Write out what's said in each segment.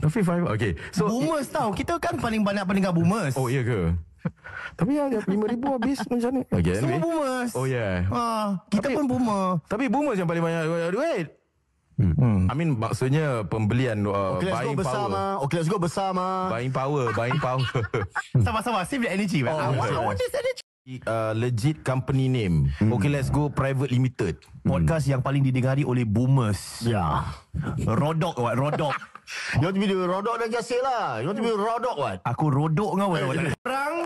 Tapi five Okay so, Boomers tau Kita kan paling banyak pendengar boomers Oh iya ke tapi ya, lima ribu habis macam ni. Okay, Semua anyway. boomers. Oh yeah. Ah kita tapi, pun boomer. Tapi boomers yang paling banyak duit. Hmm. hmm. I mean maksudnya pembelian uh, okay, let's buying go besar power. Mah. Okay, let's go besar mah. Buying power, buying power. Sama-sama, save the energy. Oh, man. Okay. I want, this energy. Uh, legit company name hmm. Okay let's go Private Limited Podcast hmm. yang paling didengari oleh boomers Ya yeah. Rodok Rodok yang tu bila rodok dan kasih lah Yang tu bila rodok kan Aku rodok dengan wala wala Orang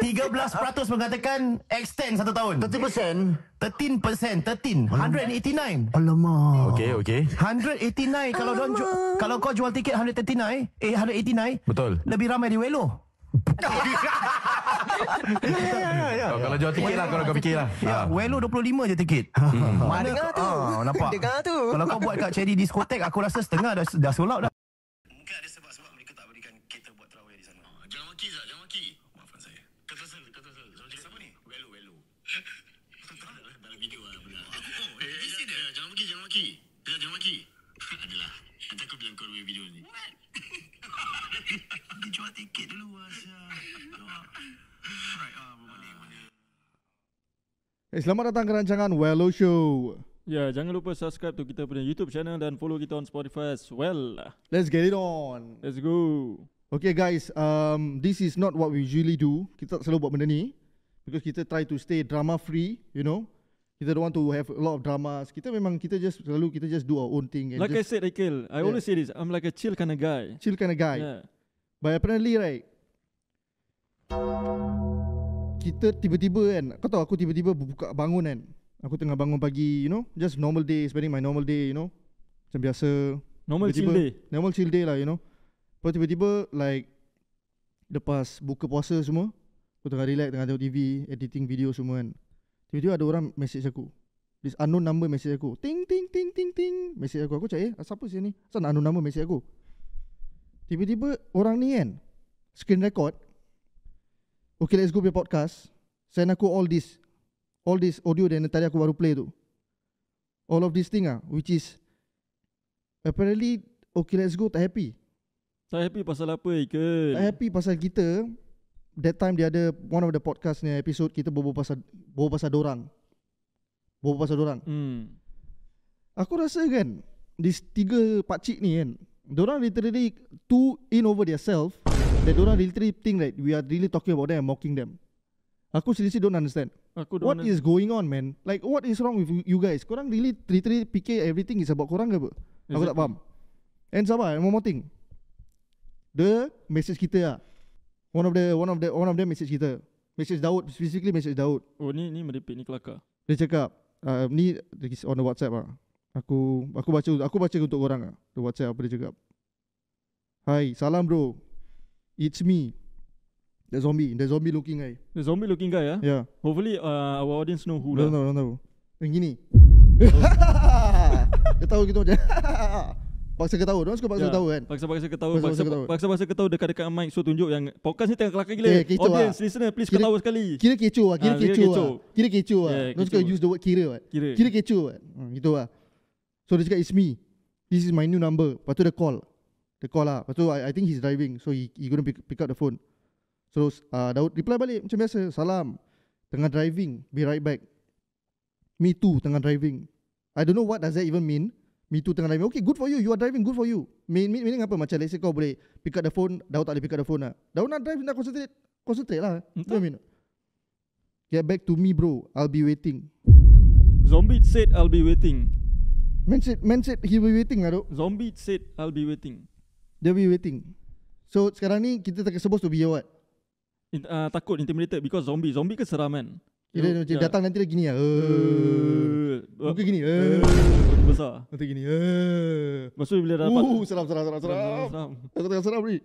13% mengatakan Extend satu tahun 30% 13% 13 189 Alamak Okay okay 189 Kalau, Alamak. kalau kau jual tiket 139 Eh 189 Betul Lebih ramai di Welo Ya, ya, ya. Kalau jual tiket lah Kalau kau fikir lah ya, ha. Wello 25 je tiket hmm. Mana ah, tu Kalau kau buat kat Cherry Discotheque Aku rasa setengah dah, dah sold out Mungkin ada sebab-sebab Mereka tak berikan kita buat terawih di sana ah, Jangan maki Zat Jangan maki oh, Maafkan saya Kata saya Kata saya Siapa ni Wello Wello lah, oh, eh, eh, eh, Jangan maki Jangan maki Jangan maki Adalah Nanti aku bilang kau video ni jual tiket dulu Asya. Hey, ah, eh, selamat datang ke rancangan Wello Show. Ya, jangan lupa subscribe to kita punya YouTube channel dan follow kita on Spotify as well. Let's get it on. Let's go. Okay guys, um, this is not what we usually do. Kita tak selalu buat benda ni. Because kita try to stay drama free, you know. Kita don't want to have a lot of dramas. Kita memang, kita just, selalu kita just do our own thing. And like just, I said, Akil, I yeah. always say this, I'm like a chill kind of guy. Chill kind of guy. Yeah. But apparently right Kita tiba-tiba kan Kau tahu aku tiba-tiba buka bangun kan Aku tengah bangun pagi you know Just normal day Spending my normal day you know Macam biasa Normal chill day Normal chill day lah you know But tiba-tiba like Lepas buka puasa semua Aku tengah relax tengah tengok TV Editing video semua kan Tiba-tiba ada orang message aku This unknown number message aku Ting ting ting ting ting Message aku Aku cakap eh siapa sini Kenapa unknown number message aku Tiba-tiba orang ni kan Screen record Okay let's go be podcast Send aku all this All this audio dan tadi aku baru play tu All of this thing ah, Which is Apparently Okay let's go tak happy Tak happy pasal apa Ike Tak happy pasal kita That time dia ada One of the podcast ni episode Kita berbual pasal Berbual pasal dorang Berbual pasal dorang hmm. Aku rasa kan These tiga pakcik ni kan Diorang literally too in over their self that diorang literally think that we are really talking about them and mocking them. Aku seriously don't understand. Aku don't what under- is going on, man? Like, what is wrong with you guys? Korang really literally fikir everything is about korang ke apa? Aku tak faham. And sabar, one more thing. The message kita lah. One of the one of the one of them message kita. Message Daud, specifically message Daud. Oh ni ni merepek ni kelakar. Dia cakap, uh, ni on the WhatsApp ah. Aku aku baca aku baca untuk orang ah. Tu WhatsApp apa dia cakap. Hai, salam bro. It's me. The zombie, the zombie looking guy. The zombie looking guy eh? ya? Eh? Yeah. Hopefully uh, our audience know who. No lah. no no no. Yang eh, gini. Oh. tahu gitu aja. paksa kita tahu, suka paksa yeah. ketawa kan? Paksa paksa ketawa. Paksa paksa ketawa. Paksa kita tahu dekat dekat mic so tunjuk yang podcast ni tengah kelakar gila. Yeah, kecoh, audience ah. listener please kita tahu sekali. Kira kecoh lah, ah, kira, kira lah. kecoh. Kira kecoh ah. use the word kira. Kan? Kira kecoh ah. Gitu lah. So dia cakap it's me This is my new number Lepas tu dia call Dia call lah Lepas tu I, I think he's driving So he, he gonna pick, pick up the phone So uh, Daud reply balik macam biasa Salam Tengah driving Be right back Me too tengah driving I don't know what does that even mean Me too tengah driving Okay good for you You are driving good for you Mean, mean, meaning apa macam Let's say kau boleh Pick up the phone Daud tak boleh pick up the phone lah Daud nak drive Nak concentrate Concentrate lah Entah. You know Get back to me bro I'll be waiting Zombie said I'll be waiting Man said, man said he will be waiting lah, Ruk. Zombie said I'll be waiting. They'll be waiting. So, sekarang ni kita tak supposed to be what? In, uh, takut, intimidated because zombie. Zombie ke seram, man? Dia yeah, macam yeah. datang nanti dia gini lah. Uh, Muka gini. Uh, uh, besar. Nanti gini. Uh. Maksud bila dapat. Uh, seram, seram, seram. Seram, seram. Aku tengah seram ni.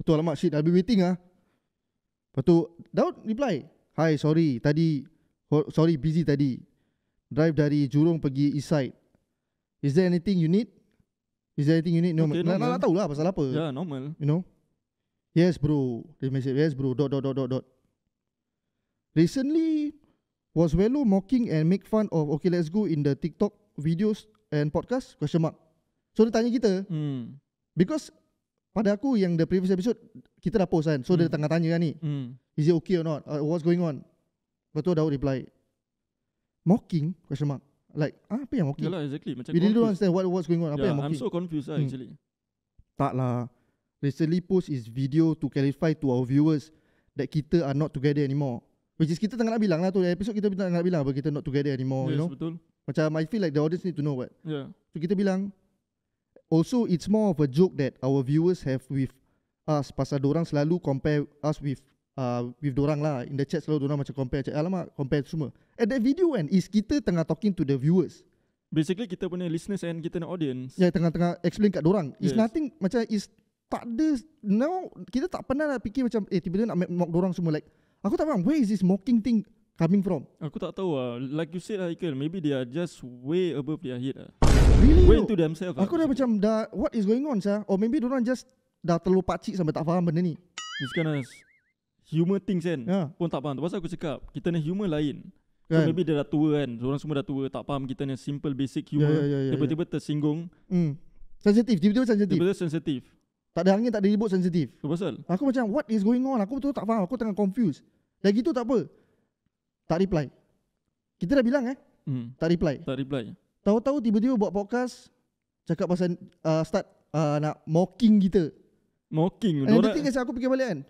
Betul alamak, shit. I'll be waiting lah. Lepas tu, Daud reply. Hi, sorry. Tadi, sorry, busy tadi. Drive dari Jurong pergi Eastside. Is there anything you need? Is there anything you need? Normal. okay, nak, nak, nak tahu lah pasal apa. Yeah, normal. You know? Yes, bro. Dia message, yes, bro. Dot, dot, dot, dot, dot. Recently, was Velo mocking and make fun of Okay, Let's Go in the TikTok videos and podcast? Question mark. So, dia tanya kita. Hmm. Because, pada aku yang the previous episode, kita dah post kan. So, hmm. dia tengah tanya kan ni. Hmm. Is it okay or not? Uh, what's going on? Lepas tu, Daud reply. Mocking? Question mark. Like ah, apa yang okay? Yalah, exactly. Macam We didn't understand what what's going on. Apa yeah, yang okay? I'm so confused lah, actually. Hmm. Tak lah. Recently post is video to clarify to our viewers that kita are not together anymore. Which is kita tengah nak bilang lah tu. Episode kita tengah nak bilang apa kita not together anymore. Yes, you know? betul. Macam I feel like the audience need to know what. Yeah. So kita bilang. Also, it's more of a joke that our viewers have with us. Pasal orang selalu compare us with uh, with orang lah in the chat selalu orang macam compare macam alamak compare tu semua at that video kan is kita tengah talking to the viewers basically kita punya listeners and kita punya audience Yeah, tengah-tengah explain kat orang. is yes. nothing macam is tak ada now kita tak pernah nak lah fikir macam eh tiba-tiba nak mock orang semua like aku tak faham where is this mocking thing coming from aku tak tahu lah like you said lah Ikel maybe they are just way above their head lah really way into themselves aku lah. dah macam dah what is going on sah or maybe orang just dah terlalu pacik sampai tak faham benda ni it's kind of Humor things kan yeah. Pun tak faham Sebab aku cakap Kita ni humor lain So kan. maybe dia dah tua kan Orang semua dah tua Tak faham kita ni Simple basic ya, ya, humor yeah, yeah, yeah, yeah, Tiba-tiba yeah. tersinggung mm. Sensitif Tiba-tiba sensitif Tiba-tiba sensitif Tak ada angin Tak ada ribut sensitif Kenapa Aku macam What is going on Aku betul tak faham Aku tengah confuse. Dan gitu tak apa Tak reply Kita dah bilang eh mm. Tak reply Tak reply Tahu-tahu tiba-tiba buat podcast Cakap pasal uh, Start uh, Nak mocking kita Mocking And the thing is Aku fikir balik kan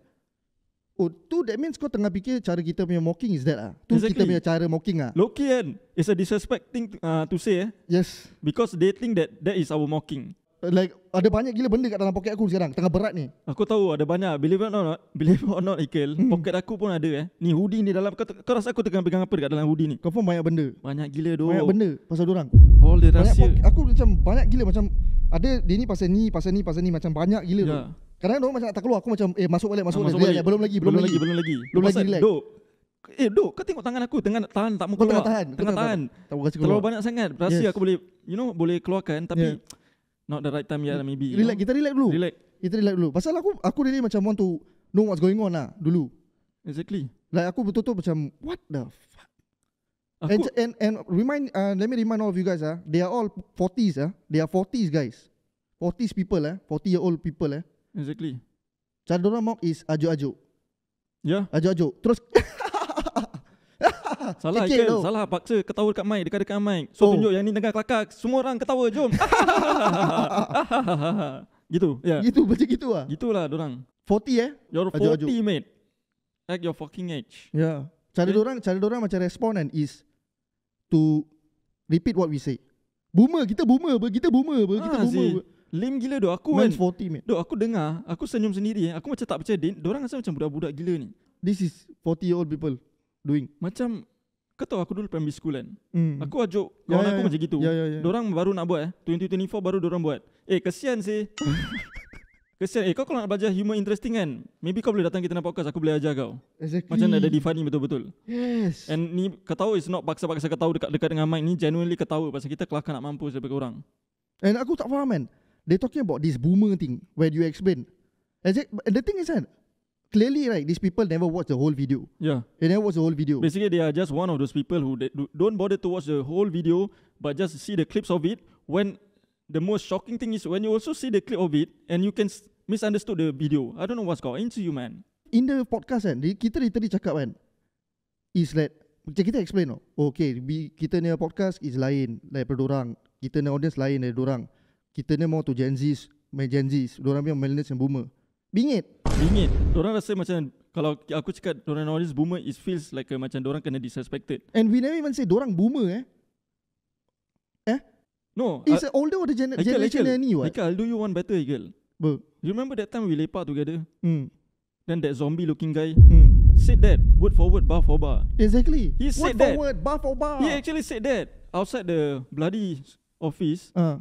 Oh, tu that means kau tengah fikir cara kita punya mocking is that ah? Tu exactly. kita punya cara mocking ah. Loki kan, eh, it's a disrespecting uh, ah, to say eh. Yes. Because they think that that is our mocking. Like ada banyak gila benda kat dalam poket aku sekarang tengah berat ni. Aku tahu ada banyak. Believe it or not, believe it or not, Ikel, hmm. poket aku pun ada eh. Ni hoodie ni dalam kau, kau rasa aku tengah pegang apa dekat dalam hoodie ni? Kau pun banyak benda. Banyak gila doh. Banyak benda pasal orang. All the rahsia. Banyak, aku macam banyak gila macam ada dia ni pasal ni, pasal ni, pasal ni macam banyak gila yeah. tu. Kadang-kadang orang macam tak keluar Aku macam eh masuk balik Masuk, ha, balik, Belum, lagi, belum, lagi Belum lagi Belum lagi Belum lagi Duk Eh Duk kau tengok tangan aku Tengah tahan tak mau keluar Tengah tahan Tengah tahan, Terlalu banyak sangat Rasa aku boleh You know boleh keluarkan Tapi yeah. Not the right time yet yeah, maybe Relax kita relax dulu Relax Kita relax dulu Pasal aku Aku really macam want to Know what's going on lah Dulu Exactly Like aku betul-betul macam What the fuck and, and, and remind uh, Let me remind all of you guys ah, uh, They are all 40s ah, uh, They are 40s guys 40s people eh, uh, 40 year old people eh. Uh, Exactly. Cara dorang mock is aju aju, Ya. Yeah. aju aju. Terus Salah okay, Haikal, salah paksa ketawa dekat mic, dekat-dekat mic So oh. tunjuk yang ni tengah kelakar, semua orang ketawa, jom Gitu, ya yeah. Gitu, macam gitu ah. Gitulah, lah dorang 40 eh You're 40 ajuk. mate At your fucking age Ya yeah. Cara okay. dorang, cara dorang macam respon kan is To repeat what we say Boomer, kita boomer, kita boomer, kita ah, boomer lim gila doh aku Men's kan. 40 mate. Doh aku dengar, aku senyum sendiri. Eh. Aku macam tak percaya dia. Orang rasa macam budak-budak gila ni. This is 40 year old people doing. Macam kau tahu aku dulu primary school kan. Mm. Aku ajuk ya, kawan yeah, yeah, aku yeah. macam gitu. Yeah, yeah, yeah. Orang baru nak buat eh. 2024 baru orang buat. Eh kesian sih. kesian. Eh kau kalau nak belajar humor interesting kan. Maybe kau boleh datang kita nak podcast. Aku boleh ajar kau. Exactly. Macam ada defining betul-betul. Yes. And ni kau tahu it's not paksa-paksa kau tahu dekat, dekat dengan mic ni. Genuinely kau tahu pasal kita kelakar nak mampus daripada orang. And aku tak faham kan they talking about this boomer thing when you explain. As the thing is that kan, clearly, right, these people never watch the whole video. Yeah. They never watch the whole video. Basically, they are just one of those people who they don't bother to watch the whole video but just see the clips of it. When the most shocking thing is when you also see the clip of it and you can misunderstood the video. I don't know what's going into you, man. In the podcast, kan, kita literally cakap kan, is that macam kita explain, oh okay, kita ni podcast is lain daripada orang. Kita ni audience lain daripada orang kita ni more to Gen Z, Gen Z, orang punya millennials yang boomer. Bingit. Bingit. Orang rasa macam kalau aku cakap orang knowledge boomer it feels like uh, macam orang kena disrespected. And we never even say orang boomer eh. Eh? No. It's uh, older or the gener- Michael, generation Michael, than Michael, I'll do you one better, Eagle. Bro. You remember that time we lepak together? Hmm. Then that zombie looking guy hmm. said that word for word, bar for bar. Exactly. He said word that. Word for word, bar for bar. He actually said that outside the bloody office. Uh.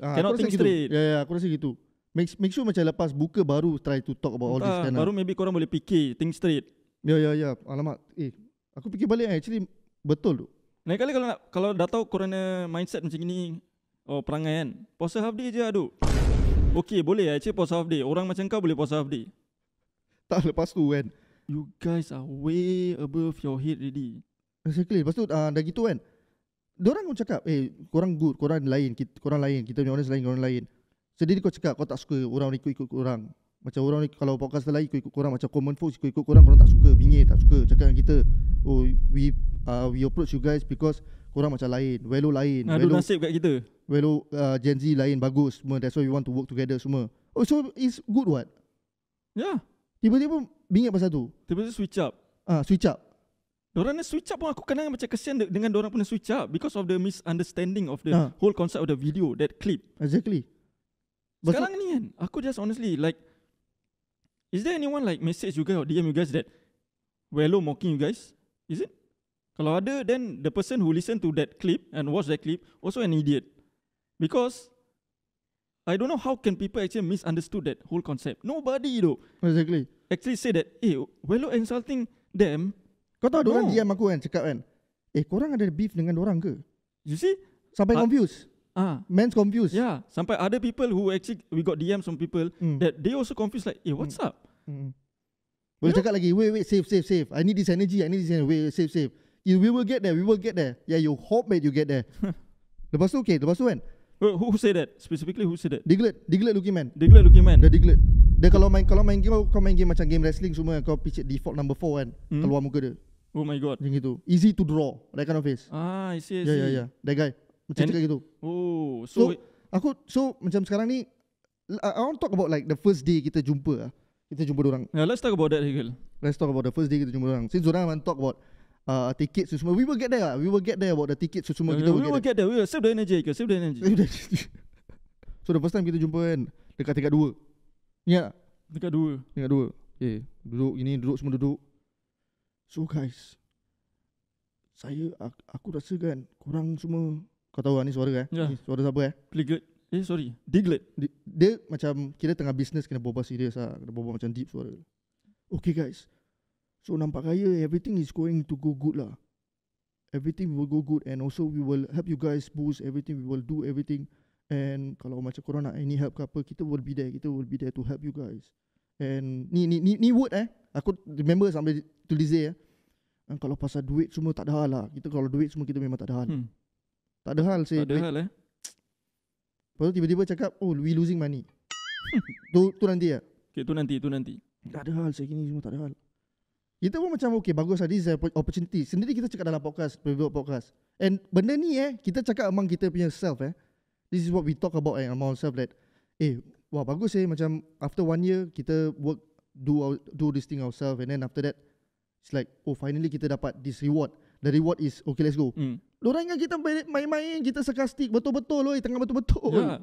Ah, Cannot think straight. Ya, yeah, yeah, aku rasa gitu. Make, make sure macam lepas buka baru try to talk about all ah, this. Kan, ah. Baru maybe korang boleh fikir, think straight. Ya, yeah, ya, yeah, ya. Yeah. Alamak. Eh, aku fikir balik eh, actually betul tu. Lain kali kalau nak, kalau dah tahu korang ada mindset macam ni, oh perangai kan, puasa half day je aduk. Okay, boleh actually puasa half day. Orang macam kau boleh puasa half day. Tak, lepas tu kan. You guys are way above your head already. Exactly. Lepas tu, uh, dah gitu kan, dia orang pun cakap eh korang good korang lain kita korang lain kita punya orang lain korang lain sendiri kau cakap kau tak suka orang ikut ikut korang macam orang ni kalau podcast lain ikut ikut korang macam common folks ikut ikut korang korang tak suka bingit tak suka cakap dengan kita oh we uh, we approach you guys because korang macam lain velo lain ada ah, velo, nasib kat kita velo uh, gen z lain bagus semua that's why we want to work together semua oh so it's good what yeah tiba-tiba bingit pasal tu tiba-tiba switch up ah uh, switch up Diorang ni switch up pun aku kadang macam kesian dengan diorang punya switch up because of the misunderstanding of the ha. whole concept of the video that clip. Exactly. Sekarang so, ni kan, aku just honestly like is there anyone like message you guys or DM you guys that Wello mocking you guys? Is it? Kalau ada then the person who listen to that clip and watch that clip also an idiot. Because I don't know how can people actually misunderstood that whole concept. Nobody though. Exactly. Actually say that, eh, Wello insulting them kau tahu no. orang diam aku kan cakap kan. Eh korang ada beef dengan orang ke? You see? Sampai uh, confused. Ah, uh, men's confused. Yeah, sampai ada people who actually we got DM some people mm. that they also confused like, "Eh, what's mm. up?" Mm. Boleh cakap lagi. Wait, wait, save, save, save. I need this energy. I need this energy. Wait, save, save. You, we will get there. We will get there. Yeah, you hope that you get there. lepas tu okay, lepas tu kan? Well, who, who say that? Specifically who say that? Diglet, Diglet looking man. Diglet looking man. The Diglet. Dia kalau main kalau main game kau main game macam game wrestling semua kau picit default number 4 kan. Mm. Keluar muka dia. Oh my god. Yang itu. Easy to draw. That kind of face. Ah, I see, Yeah, yeah, yeah. Ya, ya. That guy. Macam And cakap gitu. Oh, so, so aku so macam sekarang ni I want talk about like the first day kita jumpa lah. Kita jumpa orang. Yeah, let's talk about that, Hegel. Let's talk about the first day kita jumpa orang. Since orang want talk about uh, tickets semua, we will get there lah. We will get there about the tickets semua. Yeah, kita we will, will get, there. there. We will save the energy, Hegel. Save the energy. Save so the first time kita jumpa kan, dekat tingkat dua. yeah. Dekat dua. Dekat dua. Okay. Eh, duduk, ini duduk semua duduk. So guys Saya Aku rasa kan Korang semua Kau tahu lah ni suara kan eh? yeah. Suara siapa eh Pliglet Eh sorry Diglet Di, Dia macam Kira tengah bisnes Kena berbual serius lah Kena berbual macam deep suara Okay guys So nampak kaya Everything is going to go good lah Everything will go good And also we will Help you guys boost Everything we will do everything And Kalau macam korang nak Any help ke apa Kita will be there Kita will be there to help you guys And Ni ni ni, ni word eh Aku remember sampai to this day eh. Kalau pasal duit semua tak ada hal lah. Kita kalau duit semua kita memang tak ada hal. Hmm. Tak ada hal sih. Tak ada duit. hal eh. Lepas tu tiba-tiba cakap, oh we losing money. tu, tu nanti ya. Okay, tu nanti, tu nanti. Tak ada hal sih, ini semua tak ada hal. Kita pun macam okay, bagus lah. This opportunity. Sendiri kita cakap dalam podcast, private podcast. And benda ni eh, kita cakap among kita punya self eh. This is what we talk about eh, among ourselves that, eh, wah bagus eh. Macam after one year, kita work do our do this thing ourselves and then after that it's like oh finally kita dapat this reward the reward is okay let's go mm. orang ingat kita main-main kita sarcastic betul-betul oi tengah betul-betul yeah.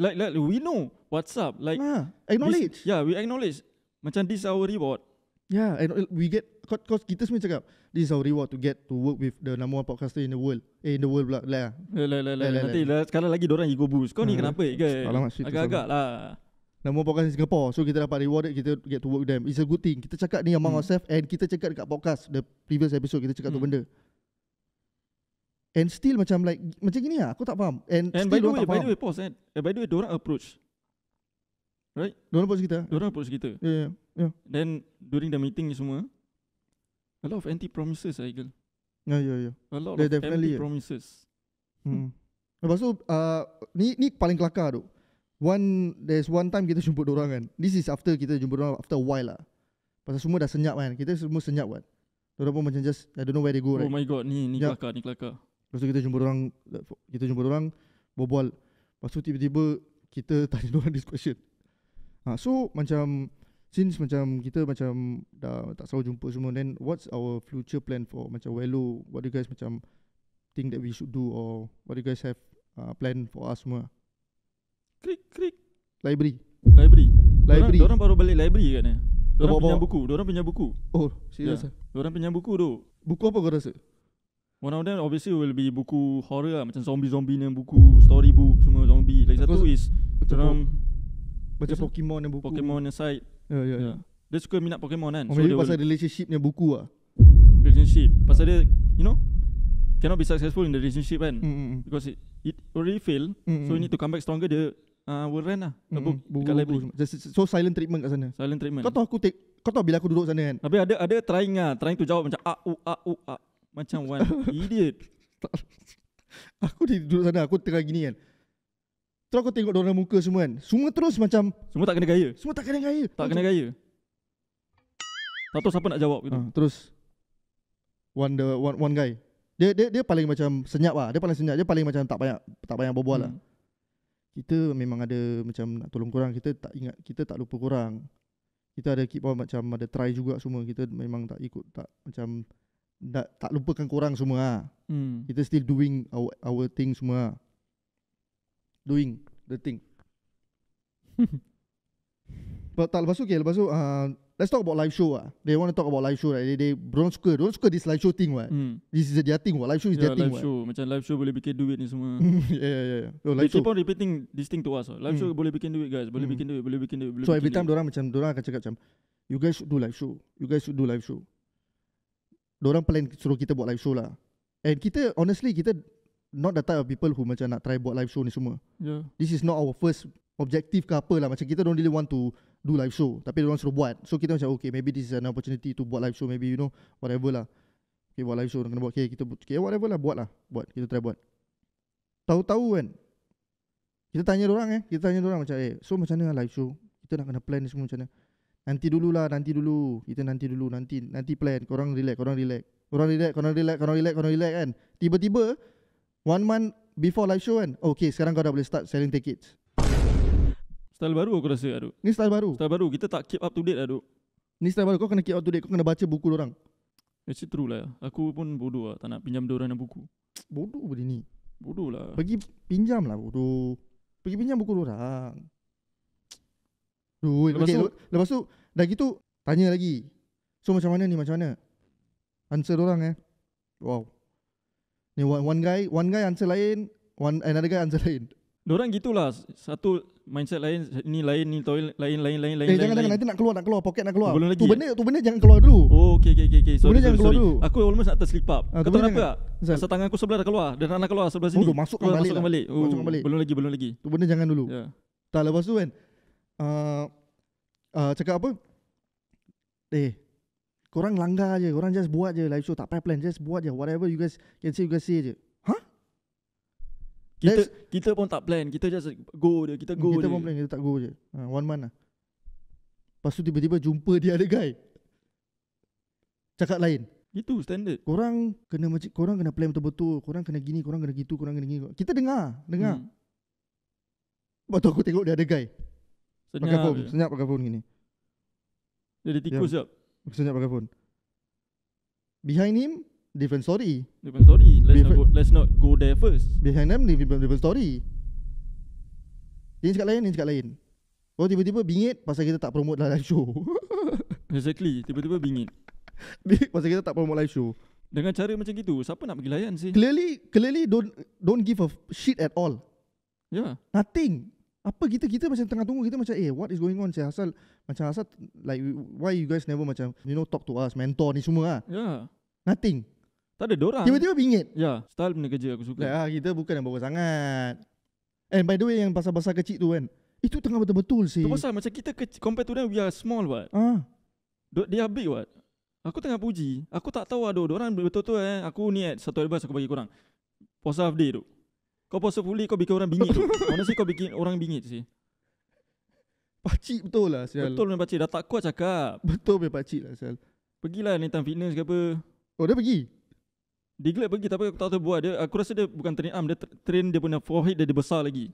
like like we know what's up like nah, acknowledge we, yeah we acknowledge macam this our reward yeah and we get cause kita semua cakap this our reward to get to work with the number one podcaster in the world eh in the world pula lah lah lah lah nanti lah sekarang lagi orang ego boost kau ni hmm. kenapa agak-agak lah Number podcast di Singapore So kita dapat rewarded Kita get to work with them It's a good thing Kita cakap ni among hmm. ourselves And kita cakap dekat podcast The previous episode Kita cakap hmm. tu benda And still macam like Macam gini lah Aku tak faham And, and still by the way, tak faham By the way pause and, eh. and eh, by the way Diorang approach Right Diorang approach kita Diorang approach kita yeah, yeah, yeah. Then during the meeting ni semua A lot of empty promises lah eh, Eagle Ya yeah, ya yeah, ya yeah. A lot They of empty yeah. promises hmm. Lepas tu uh, ni, ni paling kelakar tu One There's one time kita jumpa orang kan This is after kita jumpa orang After a while lah Pasal semua dah senyap kan Kita semua senyap kan Orang pun macam just I don't know where they go oh right my god ni ni yeah. kelakar ni kelakar Lepas tu kita jumpa orang Kita jumpa orang Berbual Lepas tu tiba-tiba Kita tanya orang this question ha, So macam Since macam kita macam Dah tak selalu jumpa semua Then what's our future plan for Macam Wello What do you guys macam Think that we should do Or what do you guys have uh, Plan for us semua Krik krik. Library. Library. Library. Diorang, baru balik library kan? ni. Eh? Diorang pinjam buku. Diorang punya buku. Oh, ya. serius ah. Eh? Yeah. Diorang pinjam buku tu. Buku apa kau rasa? One of them obviously will be buku horror lah Macam zombie-zombie ni buku story book semua zombie Lagi satu is Macam, po- macam Pokemon ni buku Pokemon yang side Ya yeah, ya yeah, yeah. yeah. Dia suka minat Pokemon kan oh, so Maybe pasal will... relationship ni buku ah. Relationship Pasal dia you know Cannot be successful in the relationship kan mm-hmm. Because it, it already fail mm-hmm. So mm, you need to come back stronger Dia uh, will rent lah mm-hmm. book dekat library. So silent treatment kat sana. Silent treatment. Kau tahu aku take kau tahu bila aku duduk sana kan? Tapi ada ada trying ah, trying to jawab macam a u a u a macam one idiot. aku di duduk sana aku tengah gini kan. Terus aku tengok orang muka semua kan. Semua terus macam semua tak kena gaya. Semua tak kena gaya. Tak macam, kena gaya. Tak tahu siapa nak jawab gitu. Uh, terus one the one, one guy. Dia dia dia paling macam senyap lah. Dia paling senyap. Dia paling macam tak banyak tak banyak berbual lah. hmm. lah kita memang ada macam nak tolong korang kita tak ingat kita tak lupa korang kita ada keep on macam ada try juga semua kita memang tak ikut tak macam tak tak lupakan korang semua ah hmm. kita still doing our our thing semua lah. doing the thing tak lepas tu okay, lepas tu uh, let's talk about live show ah. They want to talk about live show right. They they don't suka, don't suka this live show thing what. Mm. This is their thing what. Live show is yeah, their thing show. Live show macam live show boleh bikin duit ni semua. yeah yeah yeah. No, live show. keep on repeating this thing to us. Oh. Live mm. show hmm. boleh bikin duit guys, boleh mm. bikin duit, boleh bikin duit. so bikin every time orang macam orang akan cakap macam, you guys should do live show, you guys should do live show. Orang plan suruh kita buat live show lah. And kita honestly kita not the type of people who macam nak try buat live show ni semua. Yeah. This is not our first objective ke apa lah. Macam kita don't really want to do live show tapi dia orang suruh buat so kita macam okay maybe this is an opportunity to buat live show maybe you know whatever lah okay buat live show kena buat okay kita buat okay, whatever lah buat lah buat kita try buat tahu-tahu kan kita tanya dia orang eh kita tanya dia orang macam eh so macam mana live show kita nak kena plan semua macam mana nanti dulu lah nanti dulu kita nanti dulu nanti nanti plan korang relax korang relax korang relax korang relax korang relax korang relax, relax kan tiba-tiba one month before live show kan okay sekarang kau dah boleh start selling tickets style baru aku rasa aduk. Ni style baru. Style baru. Kita tak keep up to date lah duk. Ni style baru. Kau kena keep up to date. Kau kena baca buku orang. Ya Actually true lah. Aku pun bodoh lah. Tak nak pinjam dia orang buku. Bodoh pun ni. Bodoh lah. Pergi pinjam lah bodoh. Pergi pinjam buku orang. Duit. Lepas, okay, tu, lepas tu, dah gitu, tanya lagi. So macam mana ni, macam mana? Answer orang eh. Wow. Ni one, one guy, one guy answer lain, one another guy answer lain. Orang gitulah satu mindset lain ni lain ni toilet lain lain lain lain. Eh lain, jangan lain. jangan nanti nak keluar nak keluar poket nak keluar. Belum lagi. Tu ya? benda tu benda jangan keluar dulu. Oh okey okey okey okey. Sorry. sorry, jangan keluar sorry. dulu. Aku almost nak slip up. Ha, Kau tahu kenapa? Sebab tangan aku sebelah dah keluar. Dan anak keluar sebelah sini. Lah. Oh, masuk balik. Masuk balik. Belum lagi belum lagi. Tu benda jangan dulu. Ya. Tak lepas tu kan. Uh, uh, cakap apa? Eh. Korang langgar je, korang just buat je live show, tak payah plan, just buat je, whatever you guys can say, you guys say je kita That's, kita pun tak plan. Kita just go dia. Kita go kita dia. pun plan. Kita tak go je. Ha, one month lah. Lepas tu tiba-tiba jumpa dia ada guy. Cakap lain. Itu standard. Korang kena macam korang kena plan betul-betul. Korang kena gini, korang kena gitu, korang kena gini. Kita dengar, dengar. Hmm. Lepas aku tengok dia ada guy. Senyap. Pakai phone, senyap pakai phone gini. Jadi ada tikus jap. Ya. Senyap pakai phone. Behind him, different story. Different story. Let's different not go, let's not go there first. Behind them different different story. Ini cakap lain, ini cakap lain. Oh tiba-tiba bingit pasal kita tak promote live show. exactly, tiba-tiba bingit. pasal kita tak promote live show. Dengan cara macam gitu, siapa nak pergi layan sih? Clearly, clearly don't don't give a shit at all. Yeah. Nothing. Apa kita kita macam tengah tunggu kita macam eh what is going on Saya asal macam asal like why you guys never macam you know talk to us mentor ni semua ah. Yeah. Nothing. Tak ada dorang. Tiba-tiba bingit. Ya, style benda kerja aku suka. Ya, kita bukan yang bawa sangat. And by the way yang pasal-pasal kecil tu kan. Itu tengah betul-betul sih. Pasal macam kita kecil, compare to them we are small buat. Ah. Do, they are big what. Aku tengah puji. Aku tak tahu ada orang betul-betul eh. Aku niat satu advice aku bagi korang. Puasa half day tu. Kau puasa fully kau bikin orang bingit tu. Mana sih kau bikin orang bingit sih. Pakcik betul lah sial. Betul punya pakcik. Dah tak kuat cakap. Betul punya pakcik lah sial. Pergilah ni time fitness ke apa. Oh dia pergi? Diglet pergi tapi aku tak tahu buat dia. Aku rasa dia bukan train arm, dia train dia punya forehead dia, dia besar lagi.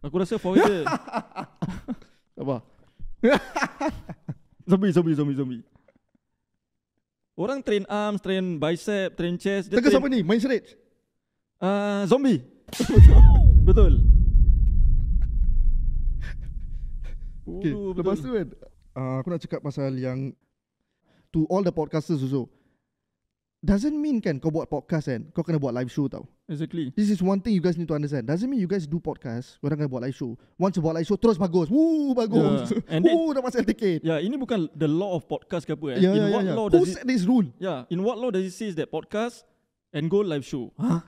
Aku rasa forehead dia. Apa? zombie, zombie, zombie, zombie. Orang train arm, train bicep, train chest. Tengok train... siapa ni? Main straight. Uh, ah, zombie. betul. Okay, betul. lepas tu kan, uh, aku nak cakap pasal yang to all the podcasters also doesn't mean kan kau buat podcast kan kau kena buat live show tau exactly this is one thing you guys need to understand doesn't mean you guys do podcast Kau orang kena buat live show once you buat live show terus bagus woo bagus yeah. woo dah masuk tiket yeah ini bukan the law of podcast ke apa eh yeah, in yeah, what yeah, ya. law yeah. does Who set this rule yeah in what law does it says that podcast and go live show huh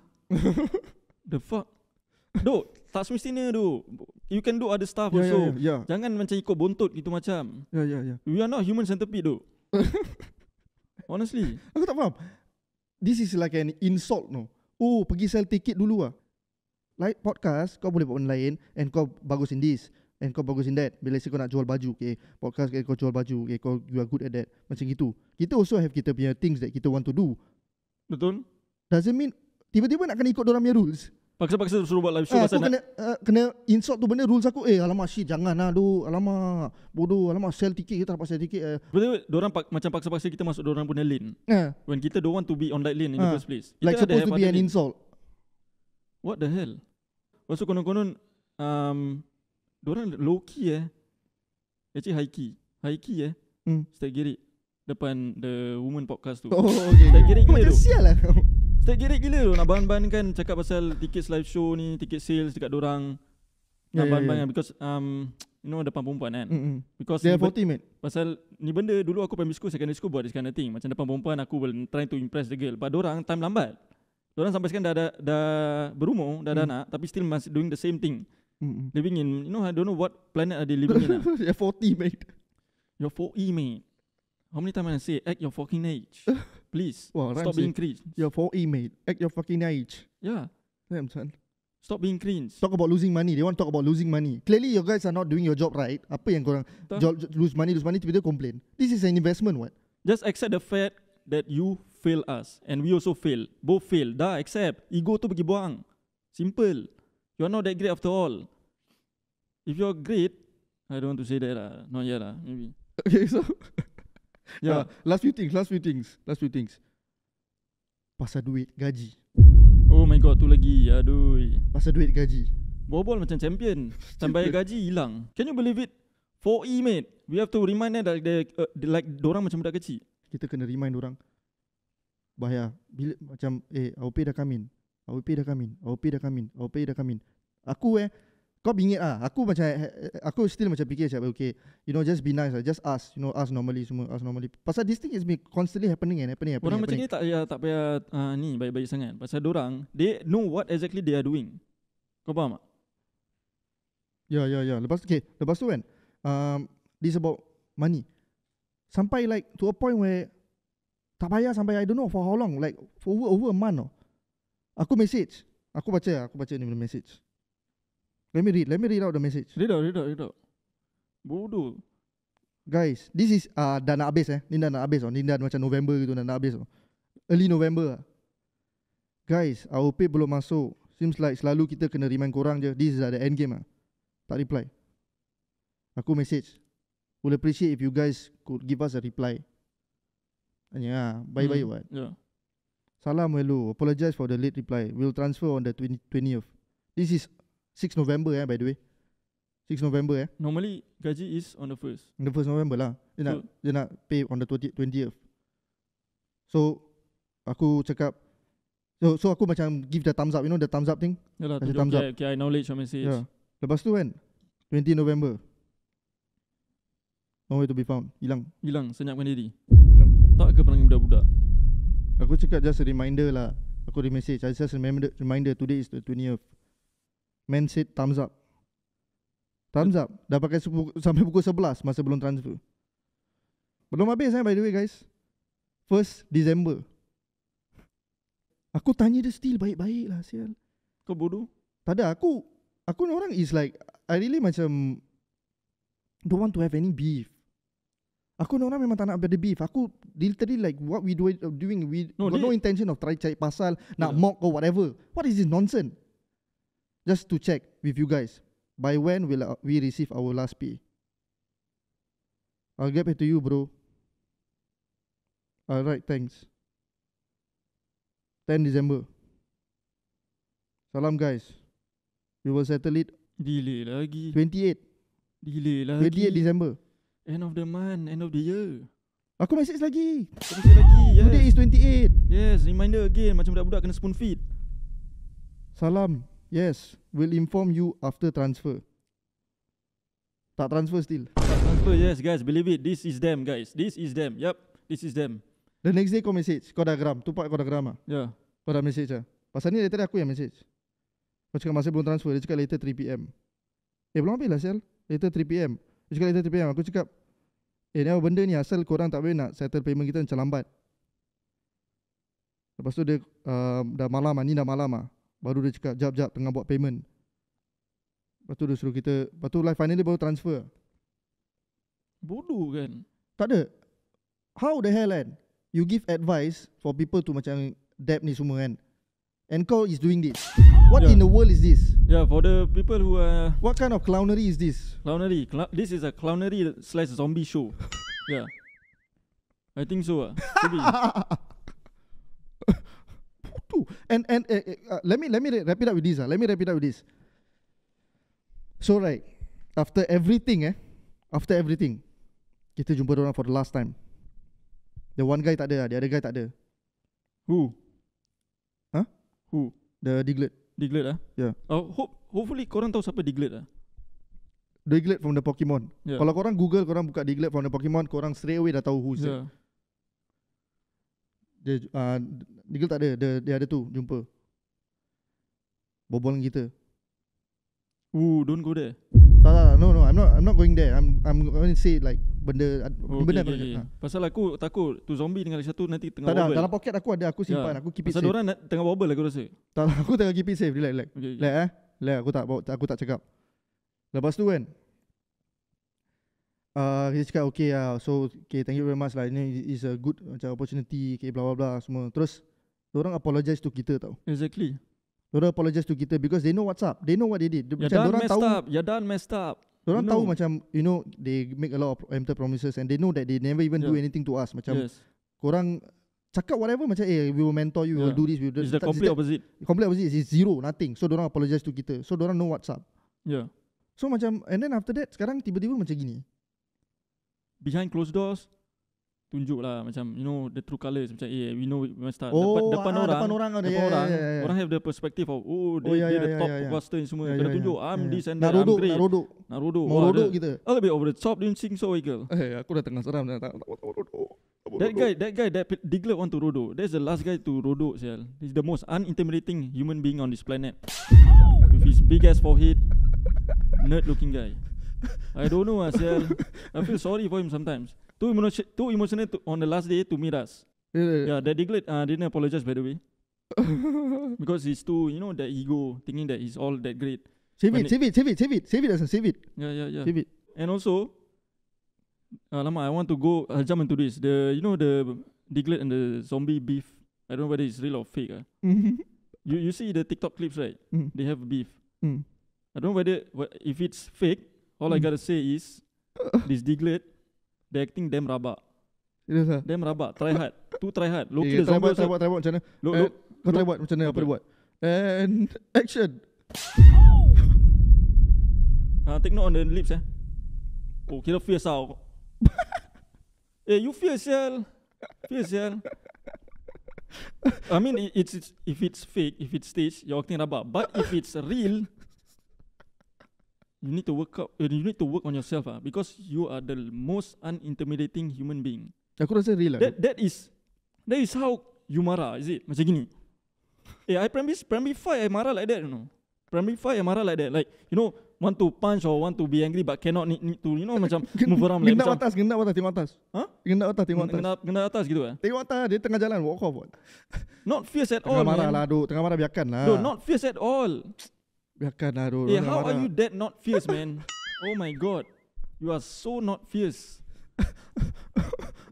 the fuck do tak semestinya do you can do other stuff yeah, also yeah, yeah, yeah. jangan macam ikut bontot gitu macam yeah yeah yeah we are not human centipede do Honestly, aku tak faham this is like an insult no. Oh, pergi sell tiket dulu ah. Like podcast kau boleh buat benda lain and kau bagus in this and kau bagus in that. Bila si kau nak jual baju, okay. Podcast kau jual baju, okay. Kau you are good at that. Macam gitu. Kita also have kita punya things that kita want to do. Betul. Doesn't mean tiba-tiba nak kena ikut dorang punya rules. Paksa-paksa suruh buat live show eh, pasal kena, uh, Kena insult tu benda rules aku Eh alamak shit jangan lah aduh Alamak bodoh Alamak sell tiket kita tak dapat sell tiket eh. Betul tu diorang pak, macam paksa-paksa kita masuk orang punya lane eh. When kita don't want to be on that lane in eh. the ah. first place kita Like supposed to be an lane. insult What the hell Lepas konon-konon um, Diorang low key eh Actually high key High key eh hmm. Stay giri Depan the woman podcast tu Oh okay Stay giri gila tu Tergerik gila tu nak bahan-bahan kan cakap pasal tiket live show ni, tiket sales dekat dorang Nak yeah, ya, ya. bahan-bahan yeah. because um you know depan perempuan kan. Mm-hmm. Because they are 40 Pasal ni benda dulu aku primary school, secondary school buat this kind of thing. Macam depan perempuan aku will try to impress the girl. But orang time lambat. Orang sampai sekarang dah dah, dah berumur, dah mm. ada anak tapi still masih doing the same thing. Mm-hmm. Living in you know I don't know what planet are they living in. They are 40 mate. You're 40 mate. How many times I say act your fucking age? Please. Well, stop Ramsey, being cringe. You're for mate. Act your fucking age. Yeah. Damn, son. Stop being cringe. Talk about losing money. They want to talk about losing money. Clearly, you guys are not doing your job right. Apa yang korang job, lose money, lose money, tiba-tiba complain. This is an investment, what? Just accept the fact that you fail us. And we also fail. Both fail. Dah, accept. Ego tu pergi buang. Simple. You are not that great after all. If you're great, I don't want to say that. lah. not yet. lah. maybe. Okay, so... yeah. Ya, last few things, last few things, last few things. Pasal duit gaji. Oh my god, tu lagi. Aduh. Pasal duit gaji. Bobol macam champion. Sampai gaji hilang. Can you believe it? For e mate. We have to remind them that they, uh, they like dorang macam budak kecil. Kita kena remind orang. Bahaya. Bila macam eh OP dah kamin. OP dah kamin. OP dah kamin. OP dah kamin. Aku eh kau bingit ah. Aku macam eh, eh, aku still macam fikir macam okay, you know just be nice lah. Just ask, you know, ask normally semua, ask normally. Pasal this thing is me constantly happening and happening. happening orang happening. macam ni tak ya tak payah uh, ni baik-baik sangat. Pasal orang they know what exactly they are doing. Kau faham tak? Ya, ya, ya. Lepas tu, okay. Lepas tu kan, um, this about money. Sampai like to a point where tak payah sampai I don't know for how long. Like for over, over a month. Oh. Aku message. Aku baca, aku baca ni message. Let me read. Let me read out the message. Read out, read out, read out. Bodoh. Guys, this is uh, dah nak habis eh. Ni dah nak habis. Oh. Ni dah macam November gitu dah nak habis. Oh. Early November lah. Guys, our pay belum masuk. Seems like selalu kita kena remind korang je. This is uh, the end game lah. Tak reply. Aku message. Would appreciate if you guys could give us a reply. Tanya lah. bye. baik hmm, buat. Yeah. Salam, hello. Apologize for the late reply. We'll transfer on the 20th. This is 6 November eh by the way 6 November eh Normally gaji is on the first. On The first November lah Dia so, nak dia nak pay on the 20th So Aku cakap So so aku macam give the thumbs up You know the thumbs up thing Yalah, lah. thumbs up. okay I acknowledge your message yeah. Lepas tu kan 20 November No way to be found Hilang Hilang senyapkan diri Hilang Tak ke perangai budak-budak Aku cakap just a reminder lah Aku di message I just remember reminder Today is the 20th Man said thumbs up Thumbs up Dah pakai sampai pukul 11 Masa belum transfer Belum habis eh by the way guys First December Aku tanya dia still baik-baik lah sial Kau bodoh? Tak ada aku Aku ni orang is like I really macam Don't want to have any beef Aku ni orang memang tak nak ada beef Aku literally like What we do, doing We no, got no intention of try cari pasal Nak mock or whatever What is this nonsense? just to check with you guys by when will uh, we receive our last pay i'll get back to you bro all right thanks 10 december salam guys we will settle it delay lagi 28 delay lagi 28 december end of the month end of the year Aku message lagi. Aku message lagi. Yes. Today is 28. Yes, reminder again macam budak-budak kena spoon feed. Salam. Yes, will inform you after transfer. Tak transfer still. Tak transfer, yes guys, believe it. This is them guys. This is them. Yep, this is them. The next day kau message, kau dah gram. Tupak kau dah gram lah. Yeah. Kau dah message lah. Pasal ni later aku yang message. Kau cakap masih belum transfer, dia cakap later 3pm. Eh belum habis lah sel. Later 3pm. Dia cakap later 3pm, aku cakap. Eh ni apa benda ni asal korang tak boleh nak settle payment kita macam lambat. Lepas tu dia uh, dah malam lah, ni dah malam lah. Baru dia cakap jap-jap tengah buat payment. Lepas tu dia suruh kita, lepas tu live finally baru transfer. Bodoh kan? Tak ada. How the hell kan? You give advice for people to macam debt ni semua kan? And call is doing this. What yeah. in the world is this? Yeah, for the people who are... Uh, What kind of clownery is this? Clownery. Cl- this is a clownery slash zombie show. yeah. I think so lah. And and uh, uh, let me let me wrap it up with this. Uh. Let me wrap it up with this. So right, after everything, eh, after everything, kita jumpa orang for the last time. The one guy tak ada, ah. the other guy tak ada. Who? Huh? Who? The Diglett. Diglett ah? Yeah. Oh, hope, hopefully korang tahu siapa Diglett ah. Diglett from the Pokemon. Yeah. Kalau korang Google, korang buka Diglett from the Pokemon, korang straight away dah tahu who's yeah. it dia uh, ah, Deagle tak ada dia, dia ada tu jumpa Bobol kita Ooh, don't go there tak, tak, tak, no no I'm not I'm not going there I'm I'm going to say like benda ah, okay, oh, benda okay, okay. Ha. pasal aku takut tu zombie dengan satu nanti tengah tak, bobble. dalam poket aku ada aku ya. simpan yeah. aku keep pasal safe pasal orang tengah bobble aku rasa tak aku tengah keep it safe relax relax okay, relax eh relax aku tak aku tak cakap lepas tu kan uh, ah, dia cakap okay lah. So okay thank you very much lah. Ini is a good macam opportunity. Okay bla bla bla semua. Terus orang apologize to kita tau. Exactly. Orang apologize to kita because they know what's up. They know what they did. Ya macam orang tahu. Up. Ya done messed up. Orang tahu macam you know they make a lot of empty promises and they know that they never even yeah. do anything to us macam. Yes. Korang cakap whatever macam eh we will mentor you yeah. we will do this we will do that. It's the complete that, opposite. Complete opposite is zero nothing. So orang apologize to kita. So orang know what's up. Yeah. So macam and then after that sekarang tiba-tiba macam gini behind closed doors tunjuk lah macam you know the true colors macam yeah we know we must start oh, depan, depan, ah, orang, depan orang ada, depan yeah, orang yeah, yeah, yeah. orang have the perspective of oh they, oh, yeah, they yeah, the top yeah, yeah. semua yeah, kena yeah, yeah. tunjuk I'm yeah, yeah. this and that Narodok, I'm great Narodok Narodok Narodok, Narodok kita a little bit over the top don't think so Eagle eh hey, aku dah tengah seram dah tak That guy, that guy, that Diglett want to rodo. That's the last guy to rodo, sial. He's the most unintimidating human being on this planet. With his big ass forehead, nerd looking guy. I don't know Asial. Ah, I feel sorry for him sometimes. Too emotional. Too emotional. To, on the last day to meet us. Yeah, yeah. yeah Diglett uh, didn't apologize by the way. Because he's too, you know, that ego thinking that he's all that great. Save it, save it, save it, save it, save it, save it, save it. Yeah, yeah, yeah. Save it. And also, uh, lama, I want to go uh, jump into this. The you know the Diglett and the zombie beef. I don't know whether it's real or fake. Uh. you you see the TikTok clips, right? Mm. They have beef. Mm. I don't know whether wh- if it's fake All mm. I gotta say is this Diglett, the acting damn rabak. Yes, ha? Ah? Damn rabak. Try hard. Too try hard. Look yeah, try, buat, try buat, try buat, macam mana? Look, eh, look, kau try buat macam mana apa dia buat? And action. Oh! Ah, uh, take note on the lips eh. Oh, kira fierce sah. eh, you fierce sial. Fierce sial. I mean, it's, it's, if it's fake, if it's stage, you're acting rabak. But if it's real, you need to work out, uh, you need to work on yourself ah, because you are the most unintimidating human being. Aku rasa real lah. That, that is, that is how you marah, is it? Macam gini. eh, I primary, primary five, I marah like that, you know. Primary five, I marah like that. Like, you know, want to punch or want to be angry but cannot need, need to, you know, eh, macam move around. Gendak like, atas, gendak atas, tengok atas. Ha? Huh? Gendak atas, tengok atas. Gendak, gendak atas gitu eh? Tengok atas, dia tengah jalan, walk off. not fierce at tengah all. Tengah marah man. lah, duk. Tengah marah, biarkan lah. Do not fierce at all. Biarkan lah Eh how are you that not fierce man Oh my god You are so not fierce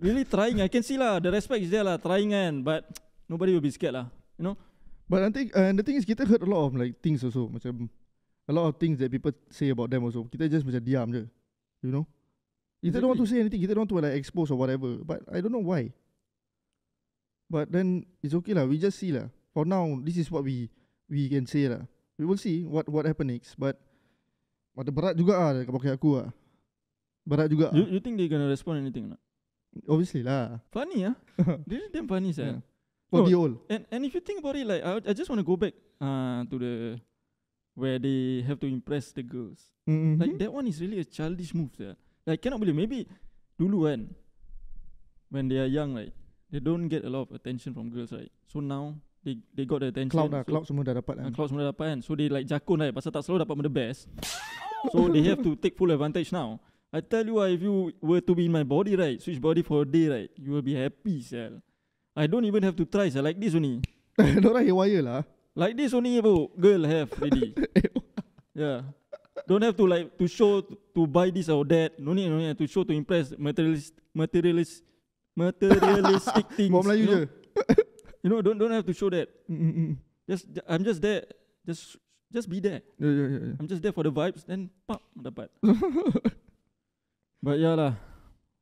Really trying I can see lah The respect is there lah Trying kan But Nobody will be scared lah You know But I think uh, The thing is Kita heard a lot of like Things also Macam A lot of things that people Say about them also Kita just macam diam je You know Kita exactly. don't want to say anything Kita don't want to like Expose or whatever But I don't know why But then It's okay lah We just see lah For now This is what we We can say lah we will see what what happen next but ada berat juga ah dekat pakai aku ah berat juga you, ah. you think they gonna respond anything not obviously lah funny ah this damn funny sah for no, the old and and if you think about it like i, I just want to go back uh, to the where they have to impress the girls mm-hmm. like that one is really a childish move sah like cannot believe maybe dulu kan when they are young like they don't get a lot of attention from girls right so now they, they got the attention cloud lah cloud semua dah dapat ah, kan uh, cloud semua dah dapat kan so they like jakun lah pasal tak selalu dapat the best oh. so they have to take full advantage now I tell you ah, if you were to be in my body right switch body for a day right you will be happy sel I don't even have to try sel like this only Dora haywire lah like this only bro girl have ready yeah Don't have to like to show to buy this or that. No need, no need to show to impress materialist, materialist, materialistic things. Mau Melayu you je you know, don't don't have to show that. Mm-hmm. Just j- I'm just there. Just just be there. Yeah, yeah, yeah, yeah. I'm just there for the vibes. Then pop the butt. but yeah lah.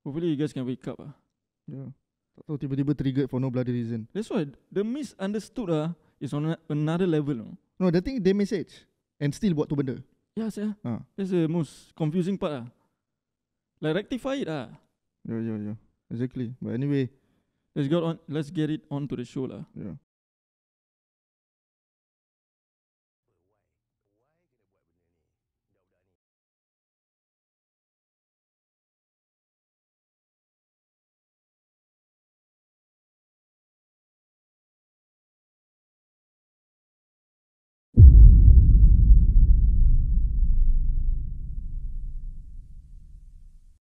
Hopefully you guys can wake up. Ah. Yeah. So tiba-tiba triggered for no bloody reason. That's why the misunderstood ah is on a- another level. No? no, the thing they message and still buat tu benda. Yeah, saya. Ah. That's the most confusing part ah. Like rectify it ah. Yeah, yeah, yeah. Exactly. But anyway, let's get on let's get it on to the show lah. Yeah.